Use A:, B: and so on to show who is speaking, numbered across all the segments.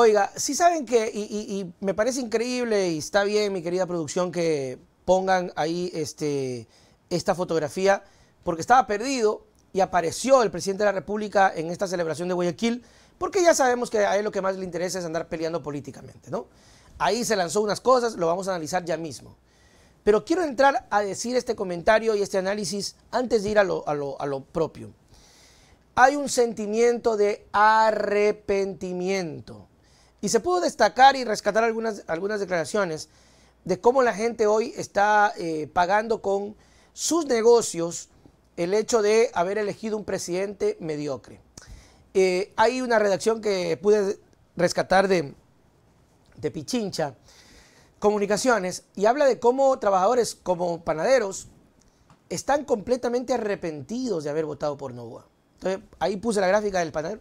A: Oiga, si saben que, y, me parece increíble y está bien, mi querida producción, que pongan ahí este, esta fotografía, porque estaba perdido y apareció el presidente de la República en esta celebración de Guayaquil, porque ya sabemos que a él lo que más le interesa es andar peleando políticamente, ¿no? Ahí se lanzó unas cosas, lo vamos a analizar ya mismo. Pero quiero entrar a decir este comentario y este análisis antes de ir a lo propio. Hay un sentimiento de arrepentimiento y se pudo destacar y rescatar algunas, algunas declaraciones de cómo la gente hoy está eh, pagando con sus negocios el hecho de haber elegido un presidente mediocre. Eh, hay una redacción que pude rescatar de, Pichincha, Comunicaciones, y habla de cómo trabajadores como panaderos están completamente arrepentidos de haber votado por Novoa. Entonces, ahí puse la gráfica del panadero.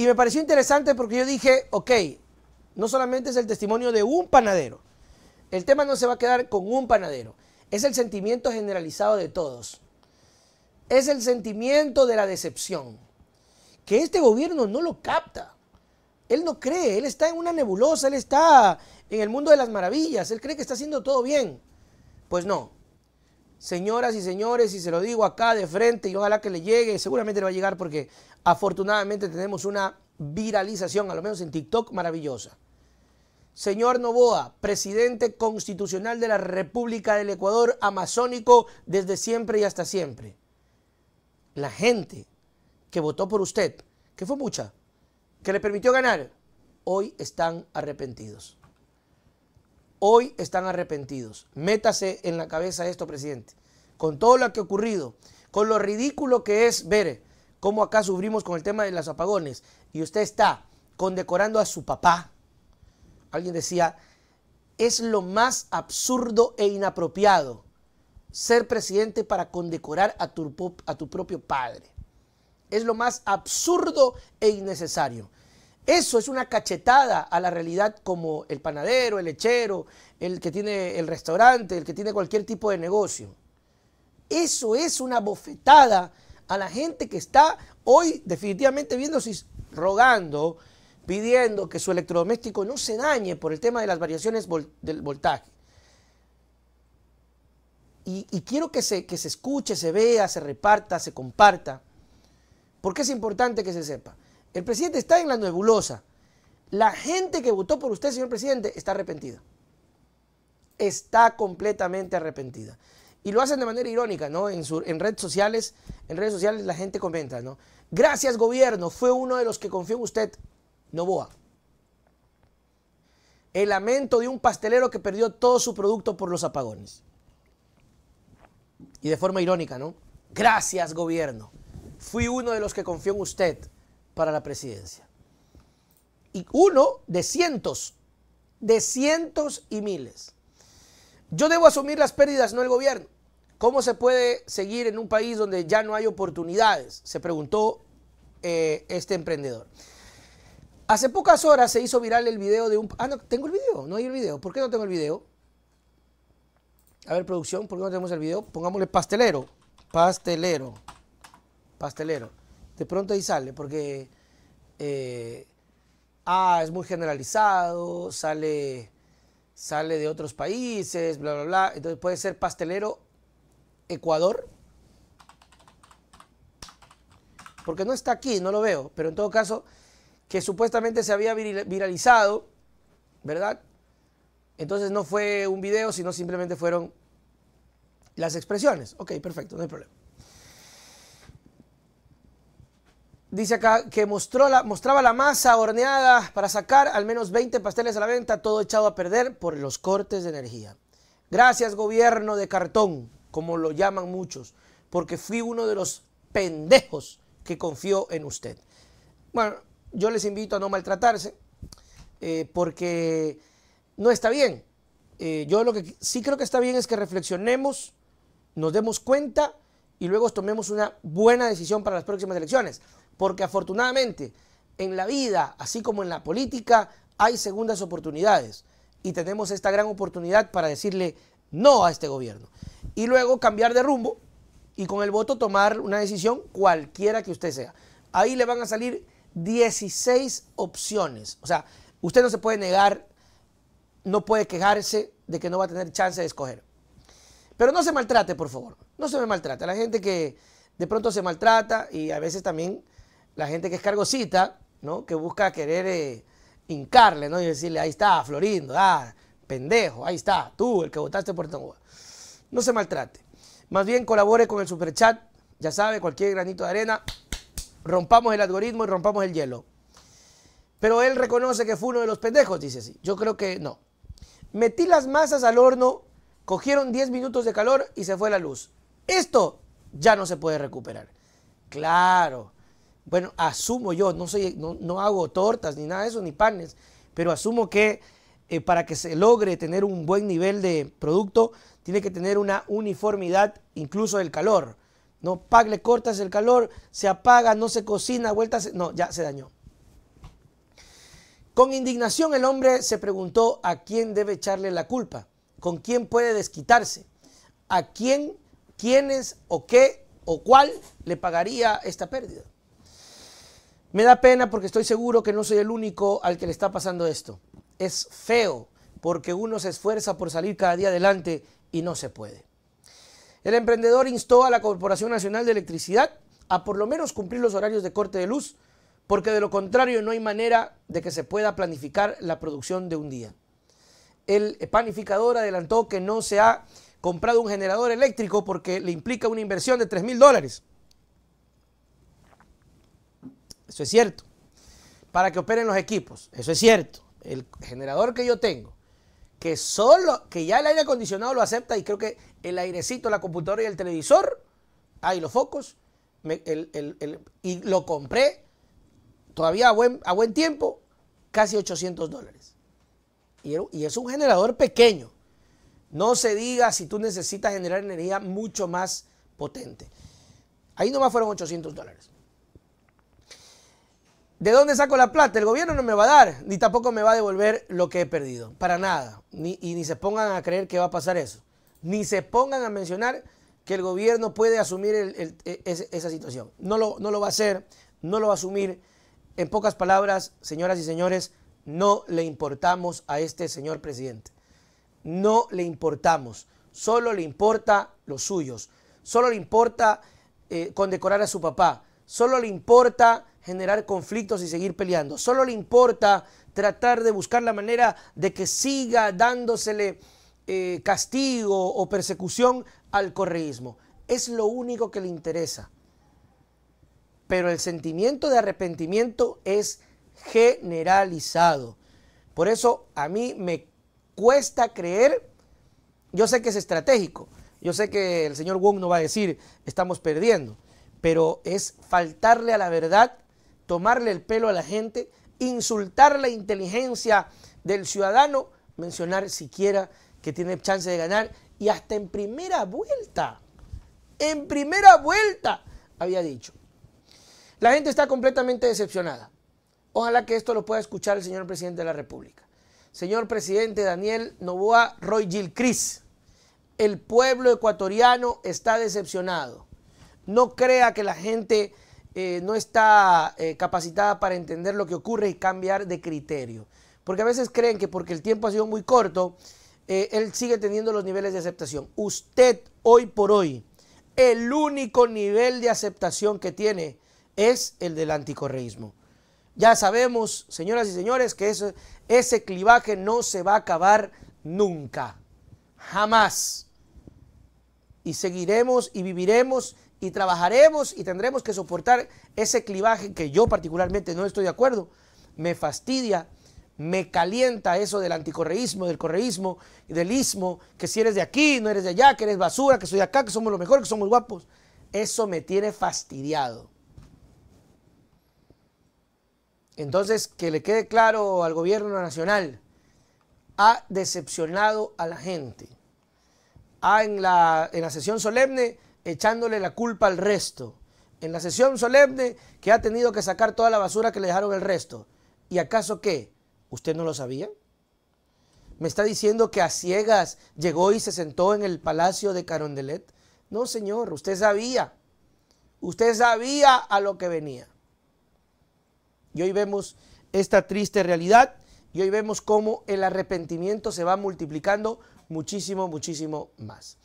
A: Y me pareció interesante porque yo dije, ok, no solamente es el testimonio de un panadero, el tema no se va a quedar con un panadero, es el sentimiento generalizado de todos, es el sentimiento de la decepción, que este gobierno no lo capta, él no cree, él está en una nebulosa, él está en el mundo de las maravillas, él cree que está haciendo todo bien, pues no, Señoras y señores, y se lo digo acá de frente y ojalá que le llegue, seguramente le va a llegar porque afortunadamente tenemos una viralización, a lo menos en TikTok, maravillosa. Señor Novoa, presidente constitucional de la República del Ecuador amazónico desde siempre y hasta siempre. La gente que votó por usted, que fue mucha, que le permitió ganar, hoy están arrepentidos hoy están arrepentidos. Métase en la cabeza esto, presidente. Con todo lo que ha ocurrido, con lo ridículo que es ver cómo acá sufrimos con el tema de los apagones y usted está condecorando a su papá. Alguien decía, es lo más absurdo e inapropiado ser presidente para condecorar a tu, a tu propio padre. Es lo más absurdo e innecesario. Eso es una cachetada a la realidad como el panadero, el lechero, el que tiene el restaurante, el que tiene cualquier tipo de negocio. Eso es una bofetada a la gente que está hoy definitivamente viéndose rogando, pidiendo que su electrodoméstico no se dañe por el tema de las variaciones del voltaje. Y, y quiero que se, que se escuche, se vea, se reparta, se comparta, porque es importante que se sepa. El presidente está en la nebulosa. La gente que votó por usted, señor presidente, está arrepentida. Está completamente arrepentida. Y lo hacen de manera irónica, ¿no? En, redes sociales, en redes sociales la gente comenta, ¿no? Gracias, gobierno, fue uno de los que confió en usted, Novoa. El lamento de un pastelero que perdió todo su producto por los apagones. Y de forma irónica, ¿no? Gracias, gobierno. Fui uno de los que confió en usted para la presidencia. Y uno de cientos, de cientos y miles. Yo debo asumir las pérdidas, no el gobierno. ¿Cómo se puede seguir en un país donde ya no hay oportunidades? Se preguntó eh, este emprendedor. Hace pocas horas se hizo viral el video de un... Ah, no, tengo el video, no hay el video. ¿Por qué no tengo el video? A ver, producción, ¿por qué no tenemos el video? Pongámosle pastelero. Pastelero. Pastelero de pronto ahí sale, porque eh, ah, es muy generalizado, sale, sale de otros países, bla, bla, bla. Entonces puede ser pastelero Ecuador, porque no está aquí, no lo veo, pero en todo caso, que supuestamente se había viralizado, ¿verdad? Entonces no fue un video, sino simplemente fueron las expresiones. Ok, perfecto, no hay problema. Dice acá que mostró la, mostraba la masa horneada para sacar al menos 20 pasteles a la venta, todo echado a perder por los cortes de energía. Gracias gobierno de cartón, como lo llaman muchos, porque fui uno de los pendejos que confió en usted. Bueno, yo les invito a no maltratarse, eh, porque no está bien. Eh, yo lo que sí creo que está bien es que reflexionemos, nos demos cuenta y luego tomemos una buena decisión para las próximas elecciones porque afortunadamente en la vida, así como en la política, hay segundas oportunidades y tenemos esta gran oportunidad para decirle no a este gobierno y luego cambiar de rumbo y con el voto tomar una decisión cualquiera que usted sea. Ahí le van a salir 16 opciones. O sea, usted no se puede negar, no puede quejarse de que no va a tener chance de escoger. Pero no se maltrate, por favor. No se me maltrate. La gente que de pronto se maltrata y a veces también la gente que es cargosita, ¿no? Que busca querer eh, hincarle, ¿no? Y decirle, ahí está, Florindo, ah, pendejo, ahí está, tú, el que votaste por Tongua. No se maltrate. Más bien colabore con el superchat, ya sabe, cualquier granito de arena, rompamos el algoritmo y rompamos el hielo. Pero él reconoce que fue uno de los pendejos, dice así. Yo creo que no. Metí las masas al horno, cogieron 10 minutos de calor y se fue la luz. Esto ya no se puede recuperar. Claro bueno, asumo yo, no, soy, no, hago tortas ni nada de eso, ni panes, pero asumo que eh, para que se logre tener un buen nivel de producto, tiene que tener una uniformidad incluso del calor. No, pague cortas el calor, se apaga, no se cocina, vueltas, no, ya se dañó. Con indignación el hombre se preguntó a quién debe echarle la culpa, con quién puede desquitarse, a quién, quiénes o qué o cuál le pagaría esta pérdida. Me da pena porque estoy seguro que no soy el único al que le está pasando esto. Es feo porque uno se esfuerza por salir cada día adelante y no se puede. El emprendedor instó a la Corporación Nacional de Electricidad a por lo menos cumplir los horarios de corte de luz, porque de lo contrario no hay manera de que se pueda planificar la producción de un día. El panificador adelantó que no se ha comprado un generador eléctrico porque le implica una inversión de 3 mil dólares eso es cierto. Para que operen los equipos. Eso es cierto. El generador que yo tengo, que solo, que ya el aire acondicionado lo acepta y creo que el airecito, la computadora y el televisor, hay los focos, y lo compré todavía a buen, tiempo, casi 800 dólares. y es un generador pequeño. No se diga si tú necesitas generar energía mucho más potente. Ahí nomás fueron 800 dólares. ¿De dónde saco la plata? El gobierno no me va a dar, ni tampoco me va a devolver lo que he perdido. Para nada. y ni se pongan a creer que va a pasar eso. Ni se pongan a mencionar que el gobierno puede asumir e, esa situación. No lo, no lo va a hacer, no lo va a asumir. En pocas palabras, señoras y señores, no le importamos a este señor presidente. No le importamos. Solo le importa los suyos. Solo le importa eh, condecorar a su papá Solo le importa generar conflictos y seguir peleando. Solo le importa tratar de buscar la manera de que siga dándosele eh, castigo o persecución al correísmo. Es lo único que le interesa. Pero el sentimiento de arrepentimiento es generalizado. Por eso a mí me cuesta creer, yo sé que es estratégico, yo sé que el señor Wong no va a decir estamos perdiendo, pero es faltarle a la verdad, tomarle el pelo a la gente, insultar la inteligencia del ciudadano, mencionar siquiera que tiene chance de ganar y hasta en primera vuelta, en primera vuelta, había dicho. La gente está completamente decepcionada. Ojalá que esto lo pueda escuchar el señor presidente de la República. Señor presidente Daniel Novoa Roy Gil Cris, el pueblo ecuatoriano está decepcionado. No crea que la gente eh, no está eh, capacitada para entender lo que ocurre y cambiar de criterio. Porque a veces creen que porque el tiempo ha sido muy corto, eh, él sigue teniendo los niveles de aceptación. Usted hoy por hoy, el único nivel de aceptación que tiene es el del anticorreísmo. Ya sabemos, señoras y señores, que ese, ese clivaje no se va a acabar nunca, jamás. Y seguiremos y viviremos y trabajaremos y tendremos que soportar ese clivaje que yo particularmente no estoy de acuerdo. Me fastidia, me calienta eso del anticorreísmo, del correísmo, del ismo, que si eres de aquí, no eres de allá, que eres basura, que soy de acá, que somos lo mejor, que somos guapos. Eso me tiene fastidiado. Entonces, que le quede claro al gobierno nacional, ha decepcionado a la gente. Ah, en la, en la sesión solemne echándole la culpa al resto. En la sesión solemne que ha tenido que sacar toda la basura que le dejaron el resto. ¿Y acaso qué? ¿Usted no lo sabía? ¿Me está diciendo que a ciegas llegó y se sentó en el palacio de Carondelet? No, señor, usted sabía. Usted sabía a lo que venía. Y hoy vemos esta triste realidad y hoy vemos cómo el arrepentimiento se va multiplicando muchísimo, muchísimo más.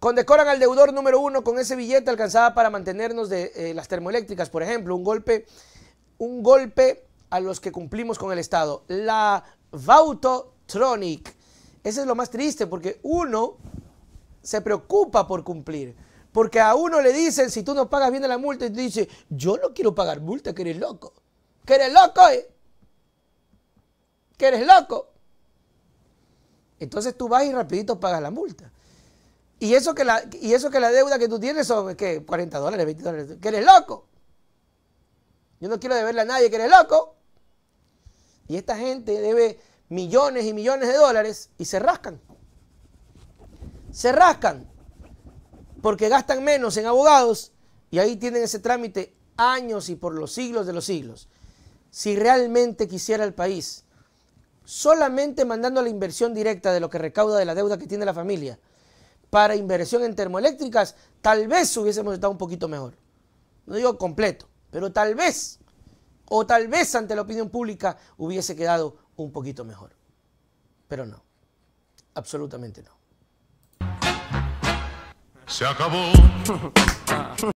A: Condecoran al deudor número uno con ese billete alcanzada para mantenernos de eh, las termoeléctricas, por ejemplo, un golpe, un golpe a los que cumplimos con el Estado. La Vautotronic. Ese es lo más triste porque uno se preocupa por cumplir. Porque a uno le dicen, si tú no pagas bien la multa, y te dice, yo no quiero pagar multa, que eres loco. Que eres loco, eh? que eres loco. Entonces tú vas y rapidito pagas la multa. Y eso que la, y eso que la deuda que tú tienes son, ¿qué? 40 dólares, 20 dólares. Que eres loco. Yo no quiero deberle a nadie que eres loco. Y esta gente debe millones y millones de dólares y se rascan. Se rascan porque gastan menos en abogados y ahí tienen ese trámite años y por los siglos de los siglos. Si realmente quisiera el país solamente mandando la inversión directa de lo que recauda de la deuda que tiene la familia para inversión en termoeléctricas, tal vez hubiésemos estado un poquito mejor. No digo completo, pero tal vez, o tal vez ante la opinión pública hubiese quedado un poquito mejor. Pero no, absolutamente no. Se acabó.